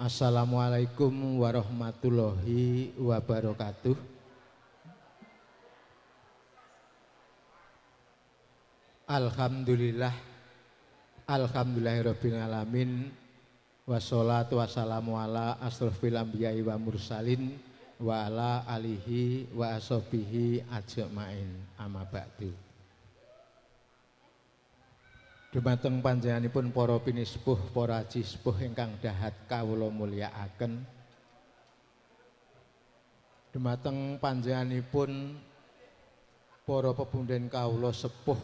Assalamualaikum warahmatullahi wabarakatuh. Alhamdulillah Alhamdulillahirabbil alamin wassalatu wassalamu ala asrofil anbiya'i wa mursalin wa ala alihi wa ashabihi ajmain amma ba'du. Dumateng panjenenganipun para pinispuh, para aji sepuh ingkang dahat kawula mulyakaken. Dumateng panjenenganipun para pepundhen kawula sepuh,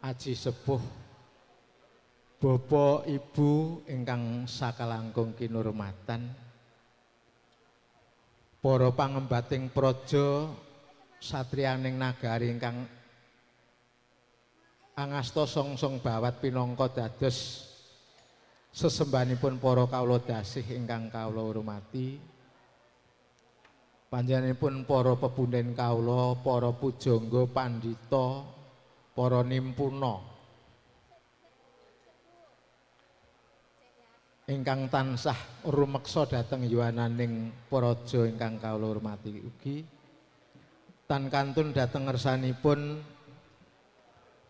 aji sepuh, Bapak Ibu ingkang sakalangkung kinurmatan. Para pangembating praja satriyaning nagari ingkang Angasta songsong bawat pinongko dados sesembahanipun poro kaulo dasih ingkang kawula hormati. Panjenenganipun poro pepunden kawula, para pujangga pandhita, para nimpuna. ingkang tansah rumeksa dateng yuwananing porojo ingkang kaulo rumati ugi tan kantun dhateng ngersanipun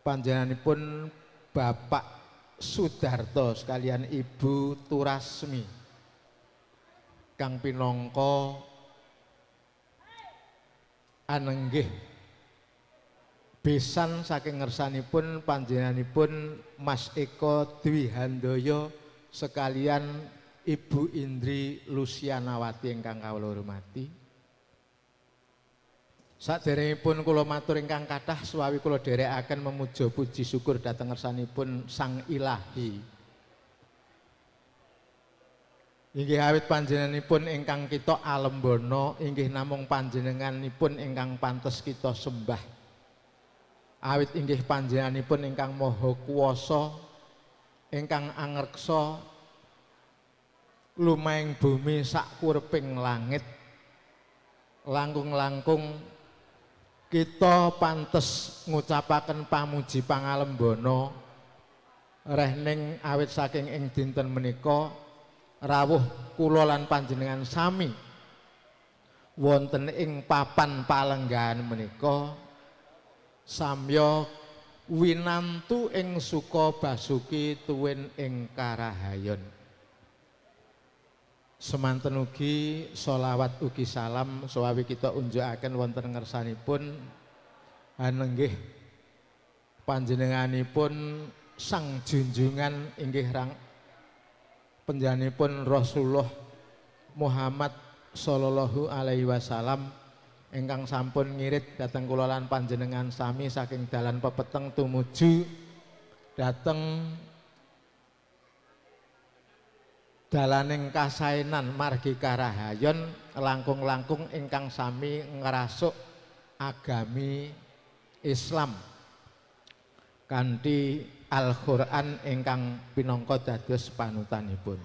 panjenenganipun Bapak Sudarto sekalian Ibu Turasmi Kang Pinongko anenggih besan saking ngersanipun pun Mas Eko Dwi Handoyo sekalian Ibu Indri Lusiana yang ingkang kawula hormati Saderengipun kulo matur ingkang kathah suwawi kula akan memuja puji syukur dhateng ngersanipun Sang Ilahi. Inggih awit panjenenganipun ingkang kita alembana, inggih namung panjenenganipun ingkang pantes kita sembah. Awit inggih panjenenganipun ingkang maha kuwasa, ingkang angreksa lumeng bumi sak kureping langit. Langkung-langkung kita pantes ngucapaken pamuji bono rehning awit saking ing dinten menika rawuh kula lan panjenengan sami wonten ing papan palenggahan menika samya winantu ing suka basuki tuwin ing karahayon Semanten ugi sholawat ugi salam soawi kita unjukaken wonten ngersanipun anenggih panjenenganipun sang junjungan inggih rang penjanipun Rasulullah Muhammad sallallahu alaihi wasallam ingkang sampun ngirit dateng kula panjenengan sami saking dalan pepeteng tumuju dateng dalaning kasainan margi karahayon langkung-langkung ingkang sami ngerasuk agami Islam kanthi Al-Qur'an ingkang pinangka dados panutanipun.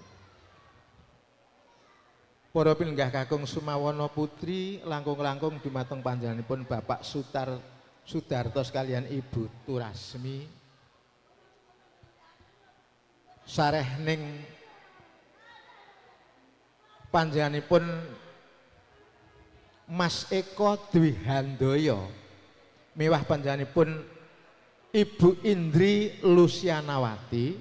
Para pinggah kakung Sumawono putri langkung-langkung dumateng panjenenganipun Bapak Sutar Sudarto sekalian Ibu Turasmi sareh ning panjenenganipun Mas Eko Dwi Handoyo Panjani panjenenganipun Ibu Indri Lusianawati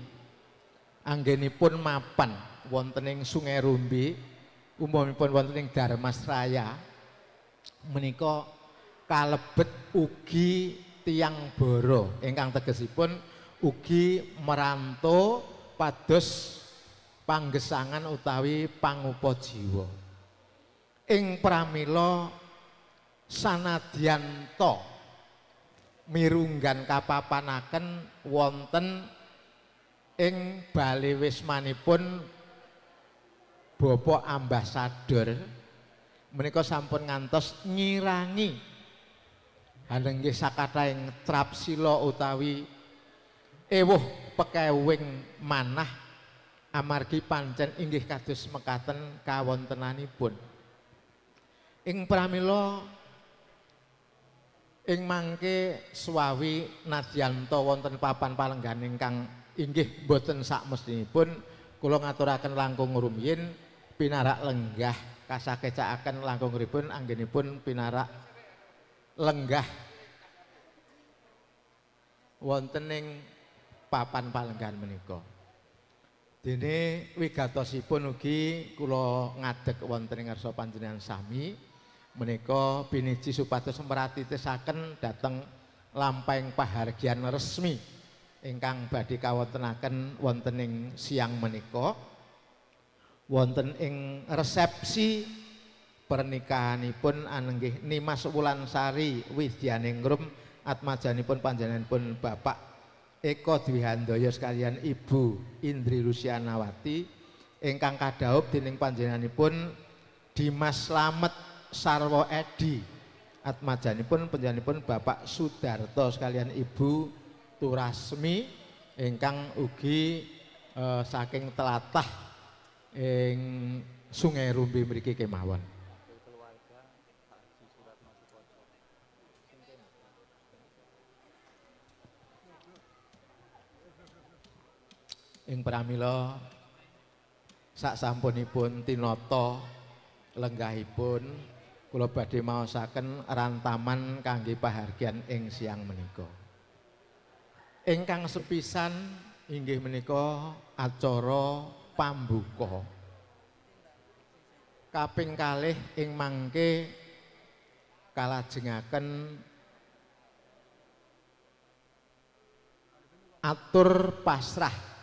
anggenipun mapan wonten ing Sungai Rumbi umumipun wonten ing Darmasraya menika kalebet ugi tiang boro ingkang tegesipun ugi Meranto pados panggesangan utawi pangupa jiwa ing pramila sanadyan ta mirunggan kapapanaken wonten ing Baliwesmanipun wismanipun Bapak ambasador menika sampun ngantos nyirangi sakata ing trapsila utawi ewuh pekewing manah amargi pancen inggih kados mekaten kawontenanipun. Ing pramila ing mangke suawi nadyan wonten papan palenggan ingkang inggih boten pun, kula ngaturaken langkung rumiyin pinarak lenggah kasakecakaken langkung ripun anggenipun pinarak lenggah wonten ing papan palenggan menika. Dene wigatosipun ugi kula ngadeg wonten ing ngarsa panjenengan sami menika biniji supados meratitesaken dhateng lampahing pahargyan resmi ingkang badhe kawontenaken wonten ing siang menika wonten ing resepsi pernikahanipun anenggih Nimas Wulansari Widyaningrum atmajanipun panjenenganipun Bapak Eko Dwihandoyo sekalian Ibu Indri Rusianawati ingkang kadhaup dening panjenenganipun Dimas Slamet Sarwo Edi atmajanipun pun, Bapak Sudarto sekalian Ibu Turasmi Engkang ugi eh, saking telatah ing Sungai Rumbi mriki kemawon. ing pramila sak sampunipun tinata lenggahipun kula badhe maosaken rantaman kangge pahargyan ing siang menika. Ingkang sepisan inggih menika acara pambuka. Kaping kalih ing mangke kalajengaken atur pasrah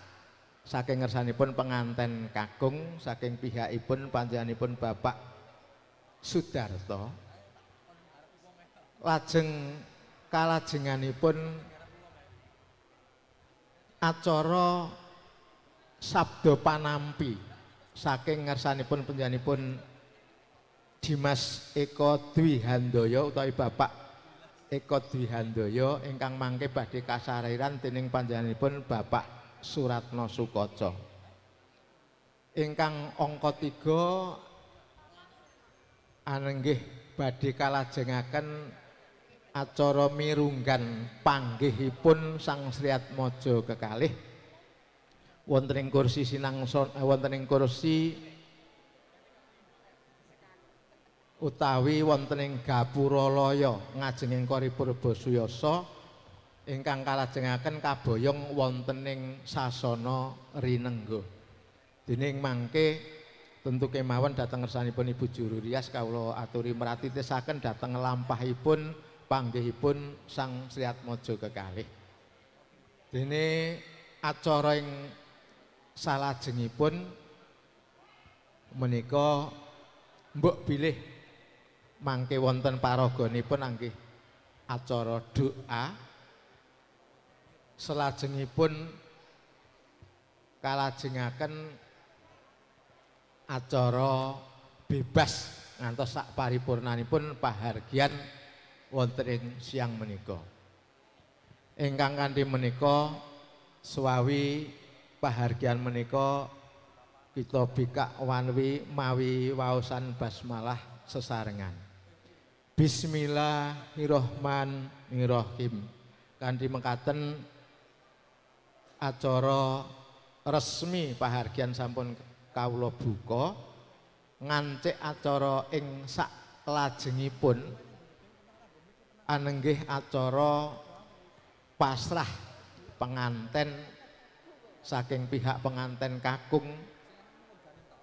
saking ngersanipun penganten kakung saking pihakipun panjenenganipun Bapak Sudarto lajeng kalajenganipun acara sabdo panampi saking ngersanipun panjenenganipun Dimas Eko Dwi Handoyo utawi Bapak Eko Dwi Handoyo ingkang mangke badhe kasariran dening panjenenganipun Bapak Suratno Sukoco. Ingkang angka 3 anenggih badhe kalajengaken acara mirunggan panggihipun Sang Sriat Mojo kekalih wonten ing kursi sinangson eh, wonten ing kursi utawi wonten ing gapura laya ngajenging koripur Basuyasa ingkang kalajengaken kaboyong wonten ing sasana rinenggo. Dene mangke tentu kemawon dhateng ngersanipun Ibu juru rias kawula aturi mratitesaken dhateng lampahipun panggihipun Sang Sri Atmaja kekalih. Dene acara ing salajengipun menika mbok bilih mangke wonten paragonipun anggih acara doa selajengipun kalajengaken acara bebas ngantos sak pun pahargian wonten ing siang menika. Ingkang kanthi menika suwawi pahargian meniko kita bikak wanwi mawi waosan basmalah sesarengan. Bismillahirrahmanirrahim. Kanthi mengkaten acara resmi pahargian sampun kawula buka ngancik acara ing sak lajengipun anenggih acara pasrah penganten saking pihak penganten kakung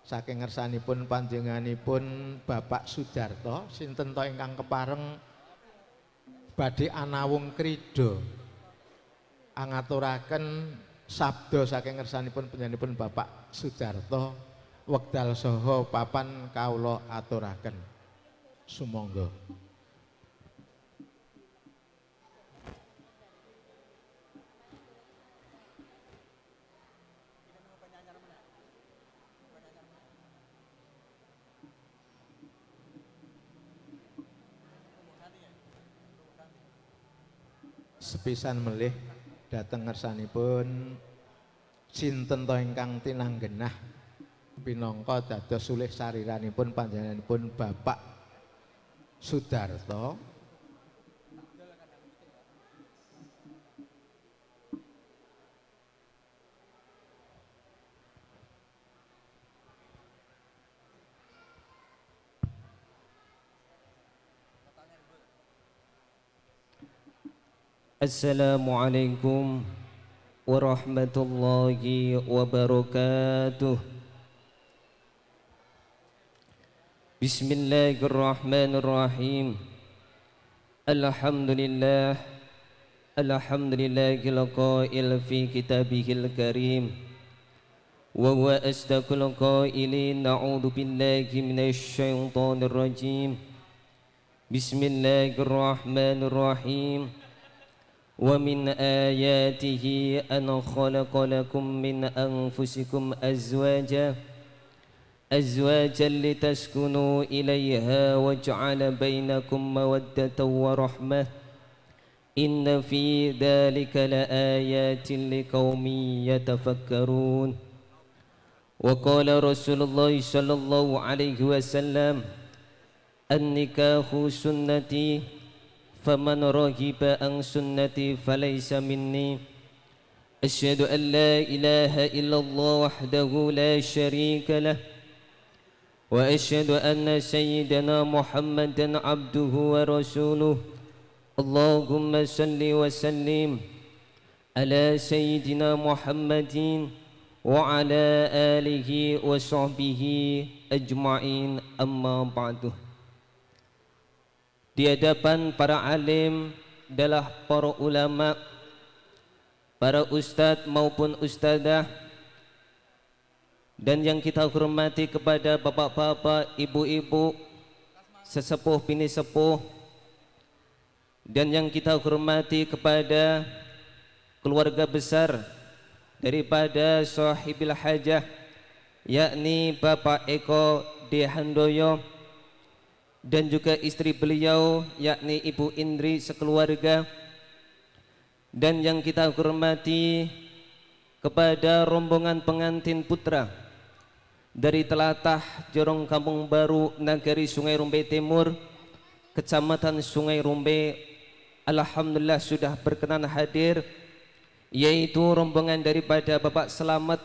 saking ngersanipun panjenenganipun Bapak Sudarto sinten to ingkang kepareng badhe anawung krida angaturaken sabdo saking penyanyi pun Bapak Sudarto wekdal Soho, papan kaulo aturaken. sumonggo sepisan melih dateng pun sinten to ingkang tinanggenah pinangka dados sulih sariranipun panjenenganipun Bapak Sudarto Assalamualaikum warahmatullahi wabarakatuh Bismillahirrahmanirrahim Alhamdulillah Alhamdulillahil fi kitabihil karim وهو أصدق القائلين نعوذ بالله من ومن آياته أن خلق لكم من أنفسكم أزواجا أزواجا لتسكنوا إليها وجعل بينكم مودة ورحمة إن في ذلك لآيات لقوم يتفكرون وقال رسول الله صلى الله عليه وسلم النكاح سنتي فمن رهب عن سنتي فليس مني أشهد أن لا إله إلا الله وحده لا شريك له وأشهد أن سيدنا محمدا عبده ورسوله اللهم صل وسلم على سيدنا محمد وعلى آله وصحبه أجمعين أما بعده di hadapan para alim adalah para ulama para ustadz maupun ustadzah dan yang kita hormati kepada bapak-bapak, ibu-ibu, sesepuh bini sepuh dan yang kita hormati kepada keluarga besar daripada sahibil hajah yakni Bapak Eko Dehandoyo Handoyo dan juga istri beliau yakni Ibu Indri sekeluarga dan yang kita hormati kepada rombongan pengantin putra dari telatah Jorong Kampung Baru Nagari Sungai Rumbe Timur Kecamatan Sungai Rumbe Alhamdulillah sudah berkenan hadir yaitu rombongan daripada Bapak Selamat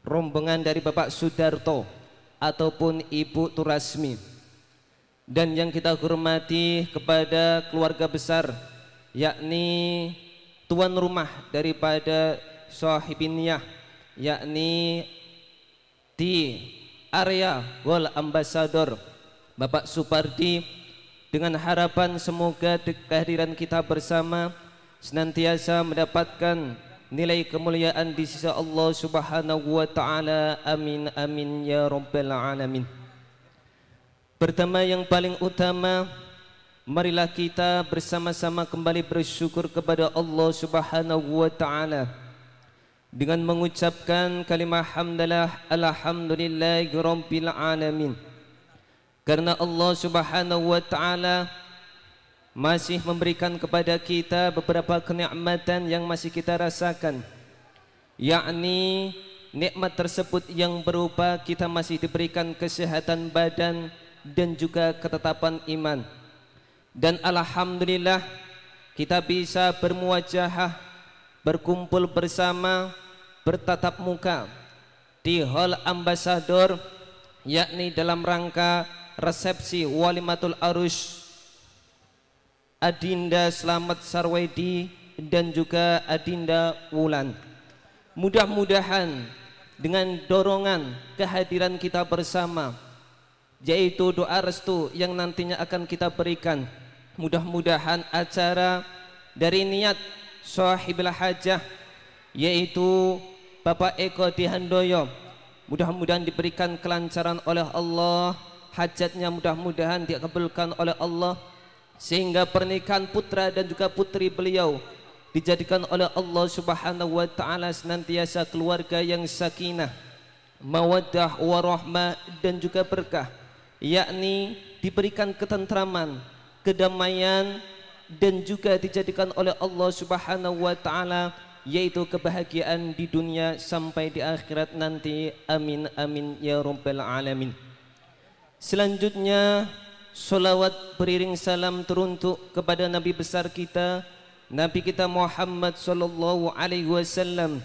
rombongan dari Bapak Sudarto ataupun Ibu Turasmi dan yang kita hormati kepada keluarga besar yakni tuan rumah daripada sohibiniah yakni di area Wall Ambassador Bapak Supardi dengan harapan semoga kehadiran kita bersama senantiasa mendapatkan nilai kemuliaan di sisi Allah Subhanahu wa taala. Amin amin ya rabbal alamin. Pertama yang paling utama marilah kita bersama-sama kembali bersyukur kepada Allah Subhanahu wa taala dengan mengucapkan kalimah hamdalah alhamdulillahi rabbil alamin. Karena Allah Subhanahu wa taala masih memberikan kepada kita beberapa kenikmatan yang masih kita rasakan yakni nikmat tersebut yang berupa kita masih diberikan kesehatan badan dan juga ketetapan iman dan alhamdulillah kita bisa bermuajahah berkumpul bersama bertatap muka di hall ambasador yakni dalam rangka resepsi walimatul arus Adinda Selamat Sarwedi dan juga Adinda Wulan. Mudah-mudahan dengan dorongan kehadiran kita bersama yaitu doa restu yang nantinya akan kita berikan. Mudah-mudahan acara dari niat sahibul hajah yaitu Bapak Eko Dihandoyo mudah-mudahan diberikan kelancaran oleh Allah hajatnya mudah-mudahan dikabulkan oleh Allah sehingga pernikahan putra dan juga putri beliau dijadikan oleh Allah Subhanahu wa taala senantiasa keluarga yang sakinah, mawaddah warahmah dan juga berkah, yakni diberikan ketentraman, kedamaian dan juga dijadikan oleh Allah Subhanahu wa taala yaitu kebahagiaan di dunia sampai di akhirat nanti. Amin amin ya rabbal alamin. Selanjutnya Salawat beriring salam teruntuk kepada Nabi besar kita Nabi kita Muhammad sallallahu alaihi wasallam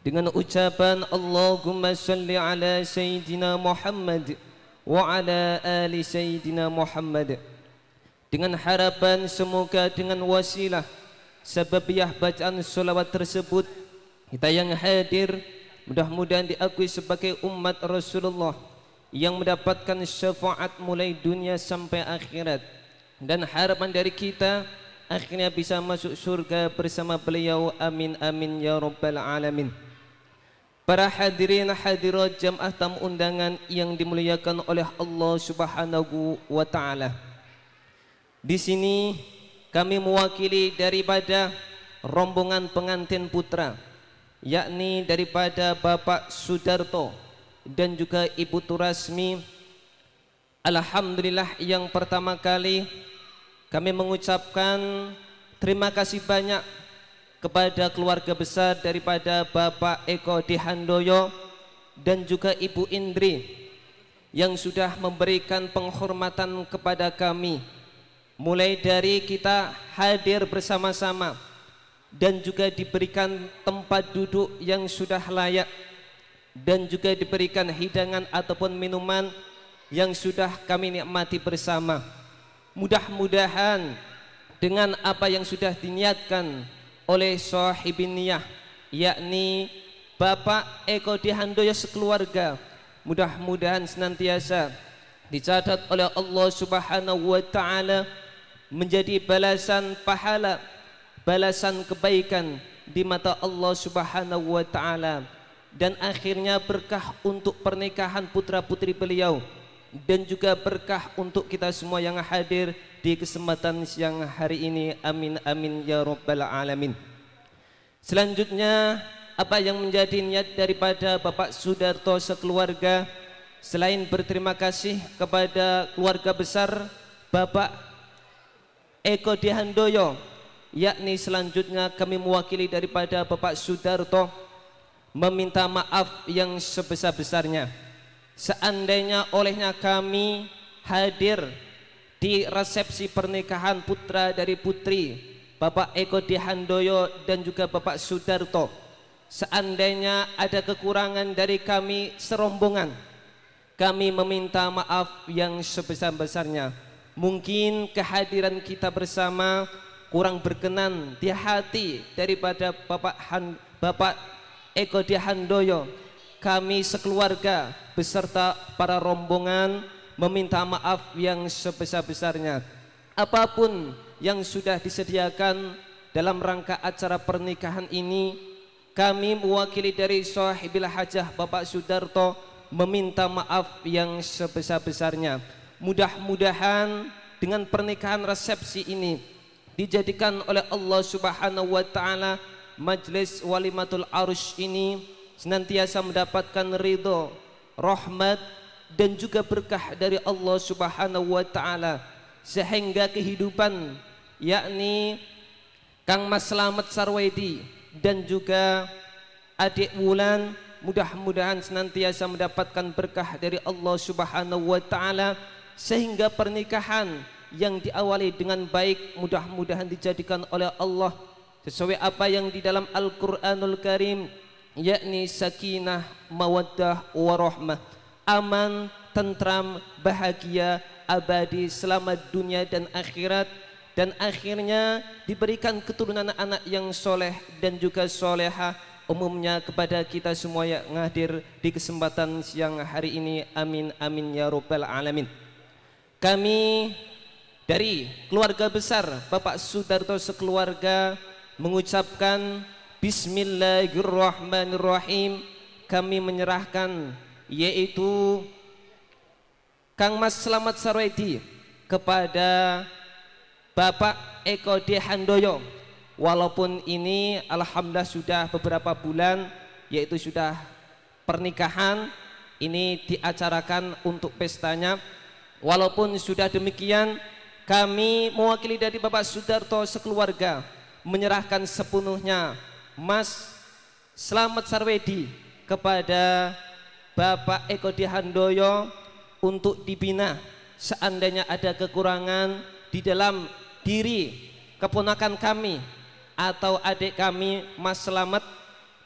dengan ucapan Allahumma salli ala sayyidina Muhammad wa ala ali sayyidina Muhammad dengan harapan semoga dengan wasilah sababiah bacaan salawat tersebut kita yang hadir mudah-mudahan diakui sebagai umat Rasulullah yang mendapatkan syafaat mulai dunia sampai akhirat dan harapan dari kita akhirnya bisa masuk surga bersama beliau amin amin ya rabbal alamin para hadirin hadirat jamaah tamu undangan yang dimuliakan oleh Allah Subhanahu wa taala di sini kami mewakili daripada rombongan pengantin putra yakni daripada Bapak Sudarto dan juga Ibu Turasmi Alhamdulillah yang pertama kali kami mengucapkan terima kasih banyak kepada keluarga besar daripada Bapak Eko Dihandoyo dan juga Ibu Indri yang sudah memberikan penghormatan kepada kami mulai dari kita hadir bersama-sama dan juga diberikan tempat duduk yang sudah layak dan juga diberikan hidangan ataupun minuman yang sudah kami nikmati bersama. Mudah-mudahan dengan apa yang sudah diniatkan oleh sahibin niyah yakni Bapak Eko Dihandoyo sekeluarga mudah-mudahan senantiasa dicatat oleh Allah Subhanahu wa taala menjadi balasan pahala balasan kebaikan di mata Allah Subhanahu wa taala dan akhirnya berkah untuk pernikahan putra-putri beliau dan juga berkah untuk kita semua yang hadir di kesempatan siang hari ini amin amin ya rabbal alamin selanjutnya apa yang menjadi niat daripada Bapak Sudarto sekeluarga selain berterima kasih kepada keluarga besar Bapak Eko Dihandoyo yakni selanjutnya kami mewakili daripada Bapak Sudarto meminta maaf yang sebesar-besarnya seandainya olehnya kami hadir di resepsi pernikahan putra dari putri Bapak Eko Dihandoyo dan juga Bapak Sudarto seandainya ada kekurangan dari kami serombongan kami meminta maaf yang sebesar-besarnya mungkin kehadiran kita bersama kurang berkenan di hati daripada Bapak Han, Bapak Eko Dihandoyo kami sekeluarga beserta para rombongan meminta maaf yang sebesar-besarnya apapun yang sudah disediakan dalam rangka acara pernikahan ini kami mewakili dari sahibil hajah Bapak Sudarto meminta maaf yang sebesar-besarnya mudah-mudahan dengan pernikahan resepsi ini dijadikan oleh Allah Subhanahu wa taala majelis walimatul arus ini senantiasa mendapatkan ridho, rahmat dan juga berkah dari Allah Subhanahu wa taala sehingga kehidupan yakni Kang Mas Slamet Sarwedi dan juga adik Wulan mudah-mudahan senantiasa mendapatkan berkah dari Allah Subhanahu wa taala sehingga pernikahan yang diawali dengan baik mudah-mudahan dijadikan oleh Allah sesuai apa yang di dalam Al-Qur'anul Karim yakni sakinah, mawaddah, warahmah, aman, tentram, bahagia, abadi, selamat dunia dan akhirat dan akhirnya diberikan keturunan anak yang soleh dan juga soleha umumnya kepada kita semua yang hadir di kesempatan siang hari ini amin amin ya rabbal alamin kami dari keluarga besar Bapak Sudarto sekeluarga mengucapkan Bismillahirrahmanirrahim kami menyerahkan yaitu Kang Mas Selamat Sarwedi kepada Bapak Eko D. walaupun ini Alhamdulillah sudah beberapa bulan yaitu sudah pernikahan ini diacarakan untuk pestanya walaupun sudah demikian kami mewakili dari Bapak Sudarto sekeluarga menyerahkan sepenuhnya Mas Slamet Sarwedi kepada Bapak Eko Dihandoyo untuk dibina seandainya ada kekurangan di dalam diri keponakan kami atau adik kami Mas Slamet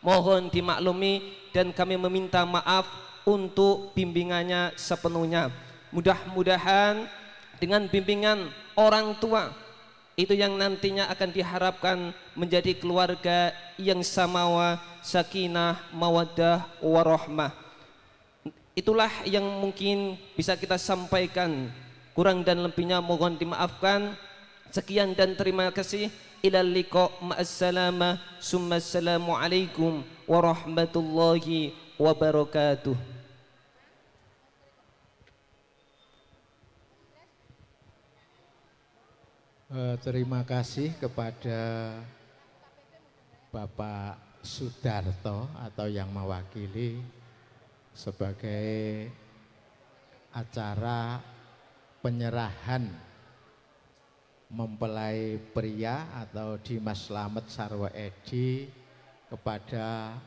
mohon dimaklumi dan kami meminta maaf untuk bimbingannya sepenuhnya mudah-mudahan dengan bimbingan orang tua itu yang nantinya akan diharapkan menjadi keluarga yang samawa, sakinah, mawaddah, warahmah. Itulah yang mungkin bisa kita sampaikan. Kurang dan lebihnya mohon dimaafkan. Sekian dan terima kasih. Ilal liqa ma'assalama summa alaikum warahmatullahi wabarakatuh. Eh, terima kasih kepada Bapak Sudarto atau yang mewakili sebagai acara penyerahan mempelai pria atau Dimas Slamet Sarwa Edi kepada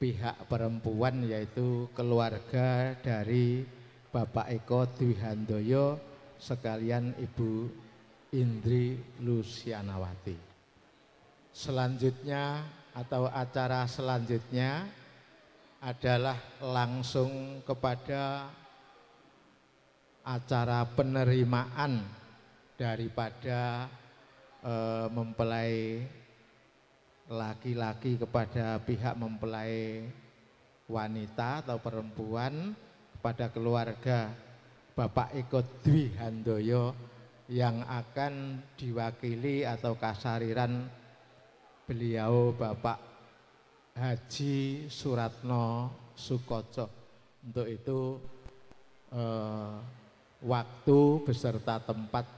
pihak perempuan yaitu keluarga dari Bapak Eko Dwihandoyo sekalian Ibu Indri Lusianawati. Selanjutnya atau acara selanjutnya adalah langsung kepada acara penerimaan daripada eh, mempelai laki-laki kepada pihak mempelai wanita atau perempuan kepada keluarga Bapak Eko Dwi Handoyo yang akan diwakili atau kasariran beliau Bapak Haji Suratno Sukoco. Untuk itu eh, waktu beserta tempat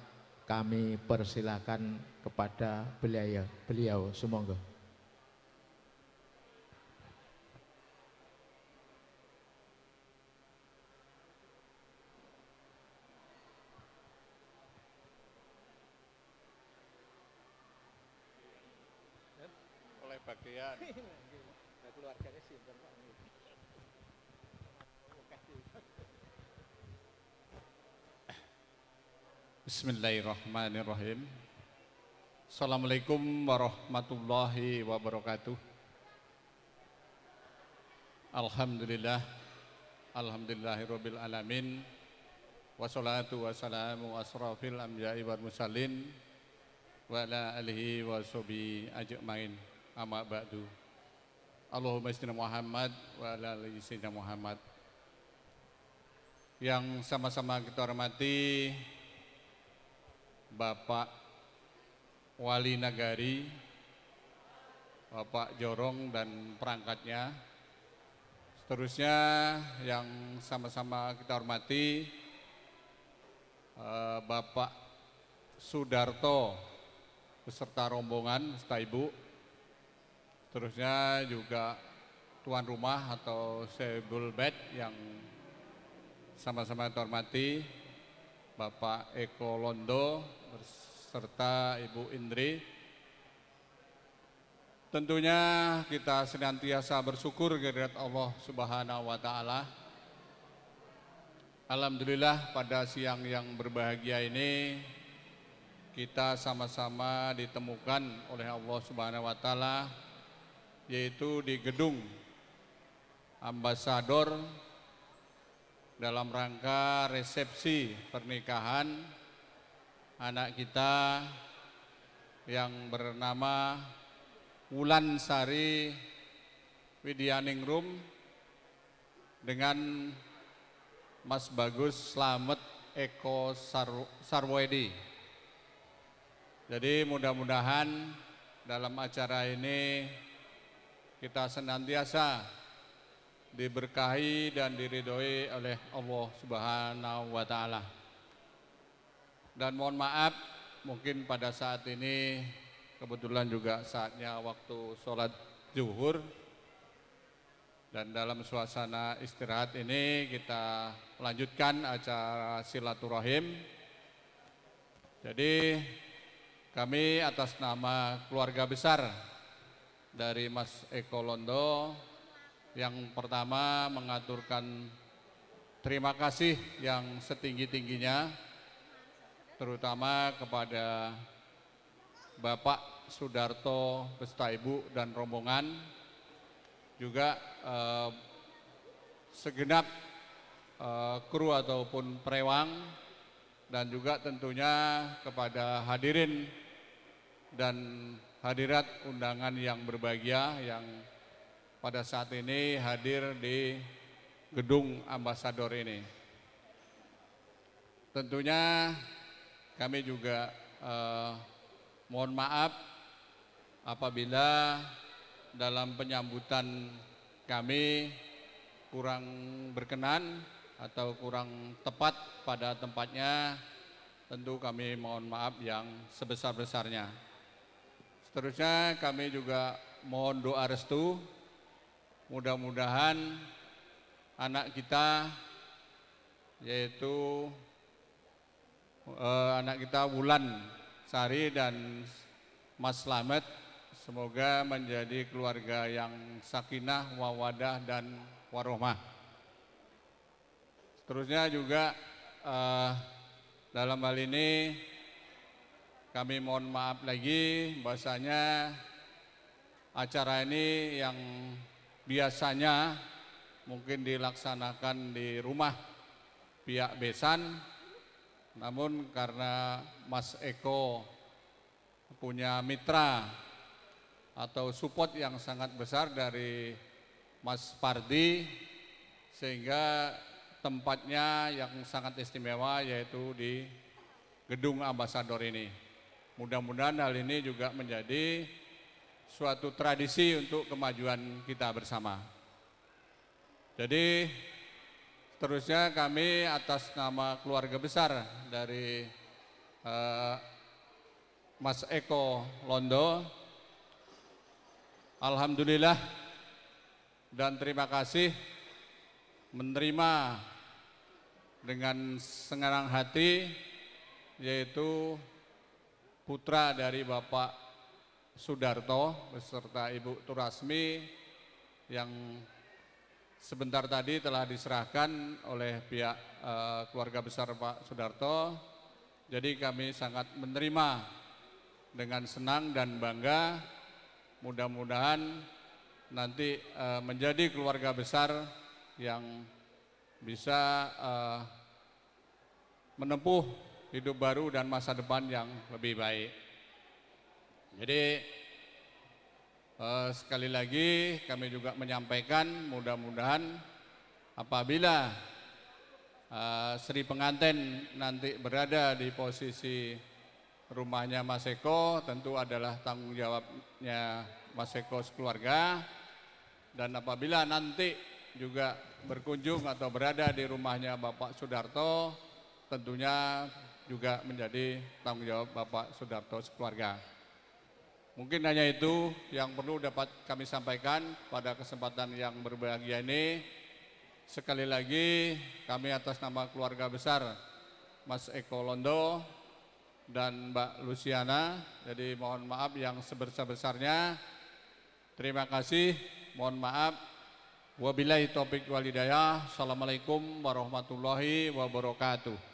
kami persilakan kepada beliau. Beliau semoga. kebaktian. Iya, iya. Nah, keluarganya Pak. Bismillahirrahmanirrahim. Assalamualaikum warahmatullahi wabarakatuh. Alhamdulillah. Alhamdulillahirabbil alamin. Wassalatu wassalamu asrafil anbiya'i wal mursalin wa ala alihi washabi ajmain amma ba'du. Allahumma sayyidina Muhammad wa ala Muhammad. Yang sama-sama kita hormati Bapak Wali Nagari, Bapak Jorong dan perangkatnya. Seterusnya yang sama-sama kita hormati eh, Bapak Sudarto beserta rombongan, beserta Ibu, Terusnya juga tuan rumah atau sebul bed yang sama-sama hormati Bapak Eko Londo serta Ibu Indri. Tentunya kita senantiasa bersyukur kehadirat Allah Subhanahu wa taala. Alhamdulillah pada siang yang berbahagia ini kita sama-sama ditemukan oleh Allah Subhanahu wa taala yaitu di gedung ambasador dalam rangka resepsi pernikahan anak kita yang bernama Wulan Sari Widyaningrum dengan Mas Bagus Slamet Eko Sarw Sarwedi. Jadi mudah-mudahan dalam acara ini kita senantiasa diberkahi dan diridhoi oleh Allah Subhanahu wa taala. Dan mohon maaf mungkin pada saat ini kebetulan juga saatnya waktu sholat zuhur dan dalam suasana istirahat ini kita lanjutkan acara silaturahim. Jadi kami atas nama keluarga besar dari Mas Eko Londo. Yang pertama mengaturkan terima kasih yang setinggi-tingginya terutama kepada Bapak Sudarto beserta Ibu dan rombongan juga eh, segenap eh, kru ataupun perewang dan juga tentunya kepada hadirin dan hadirat undangan yang berbahagia yang pada saat ini hadir di gedung ambasador ini. Tentunya kami juga eh, mohon maaf apabila dalam penyambutan kami kurang berkenan atau kurang tepat pada tempatnya, tentu kami mohon maaf yang sebesar-besarnya. Seterusnya kami juga mohon doa restu, mudah-mudahan anak kita yaitu eh, anak kita Wulan Sari dan Mas Slamet semoga menjadi keluarga yang sakinah, wawadah dan warohmah. Seterusnya juga eh, dalam hal ini kami mohon maaf lagi bahasanya acara ini yang biasanya mungkin dilaksanakan di rumah pihak Besan namun karena Mas Eko punya mitra atau support yang sangat besar dari Mas Pardi sehingga tempatnya yang sangat istimewa yaitu di gedung ambasador ini. Mudah-mudahan hal ini juga menjadi suatu tradisi untuk kemajuan kita bersama. Jadi terusnya kami atas nama keluarga besar dari eh, Mas Eko Londo, Alhamdulillah dan terima kasih menerima dengan senang hati yaitu putra dari Bapak Sudarto beserta Ibu Turasmi yang sebentar tadi telah diserahkan oleh pihak uh, keluarga besar Pak Sudarto. Jadi kami sangat menerima dengan senang dan bangga. Mudah-mudahan nanti uh, menjadi keluarga besar yang bisa uh, menempuh hidup baru dan masa depan yang lebih baik. Jadi eh, sekali lagi kami juga menyampaikan mudah-mudahan apabila eh, Sri Penganten nanti berada di posisi rumahnya Mas Eko tentu adalah tanggung jawabnya Mas Eko sekeluarga dan apabila nanti juga berkunjung atau berada di rumahnya Bapak Sudarto tentunya juga menjadi tanggung jawab Bapak Sudarto sekeluarga. Mungkin hanya itu yang perlu dapat kami sampaikan pada kesempatan yang berbahagia ini. Sekali lagi kami atas nama keluarga besar Mas Eko Londo dan Mbak Luciana. Jadi mohon maaf yang sebesar-besarnya. Terima kasih, mohon maaf. Wabillahi taufik walidayah. Assalamualaikum warahmatullahi wabarakatuh.